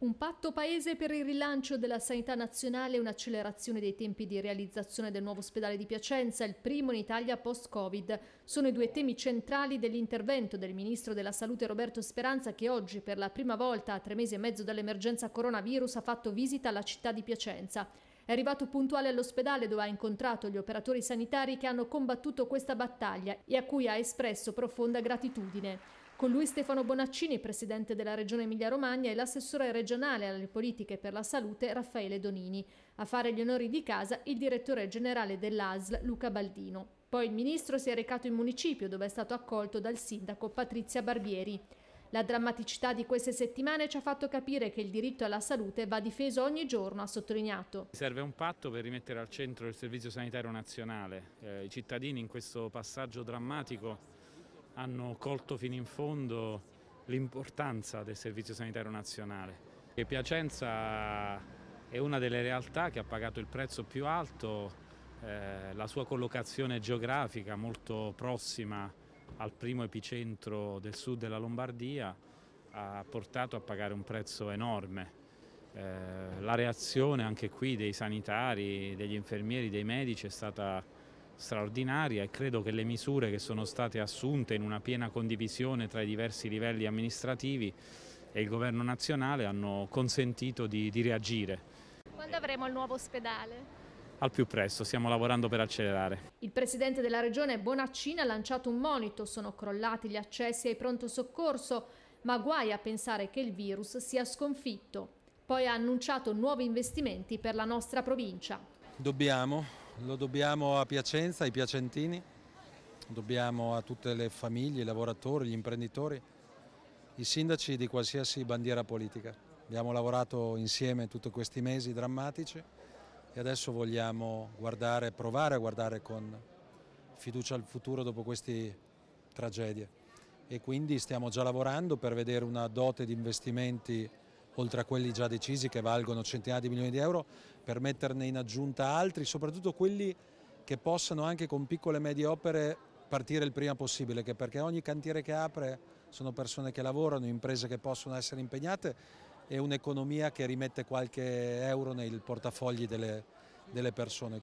Un patto paese per il rilancio della sanità nazionale e un'accelerazione dei tempi di realizzazione del nuovo ospedale di Piacenza, il primo in Italia post-Covid, sono i due temi centrali dell'intervento del Ministro della Salute Roberto Speranza che oggi per la prima volta a tre mesi e mezzo dall'emergenza coronavirus ha fatto visita alla città di Piacenza. È arrivato puntuale all'ospedale dove ha incontrato gli operatori sanitari che hanno combattuto questa battaglia e a cui ha espresso profonda gratitudine. Con lui Stefano Bonaccini, presidente della Regione Emilia-Romagna, e l'assessore regionale alle politiche per la salute Raffaele Donini. A fare gli onori di casa il direttore generale dell'ASL Luca Baldino. Poi il ministro si è recato in municipio dove è stato accolto dal sindaco Patrizia Barbieri. La drammaticità di queste settimane ci ha fatto capire che il diritto alla salute va difeso ogni giorno, ha sottolineato. Serve un patto per rimettere al centro il Servizio Sanitario Nazionale. Eh, I cittadini in questo passaggio drammatico hanno colto fino in fondo l'importanza del Servizio Sanitario Nazionale. E Piacenza è una delle realtà che ha pagato il prezzo più alto, eh, la sua collocazione geografica molto prossima al primo epicentro del sud della Lombardia ha portato a pagare un prezzo enorme. Eh, la reazione anche qui dei sanitari, degli infermieri, dei medici è stata straordinaria e credo che le misure che sono state assunte in una piena condivisione tra i diversi livelli amministrativi e il governo nazionale hanno consentito di, di reagire. Quando avremo il nuovo ospedale? al più presto, stiamo lavorando per accelerare. Il presidente della regione Bonaccini ha lanciato un monito, sono crollati gli accessi ai pronto soccorso, ma guai a pensare che il virus sia sconfitto. Poi ha annunciato nuovi investimenti per la nostra provincia. Dobbiamo lo dobbiamo a Piacenza, ai piacentini, dobbiamo a tutte le famiglie, i lavoratori, gli imprenditori, i sindaci di qualsiasi bandiera politica. Abbiamo lavorato insieme tutti questi mesi drammatici e adesso vogliamo guardare, provare a guardare con fiducia al futuro dopo queste tragedie e quindi stiamo già lavorando per vedere una dote di investimenti oltre a quelli già decisi che valgono centinaia di milioni di euro, per metterne in aggiunta altri, soprattutto quelli che possano anche con piccole e medie opere partire il prima possibile, perché ogni cantiere che apre sono persone che lavorano, imprese che possono essere impegnate e un'economia che rimette qualche euro nei portafogli delle, delle persone.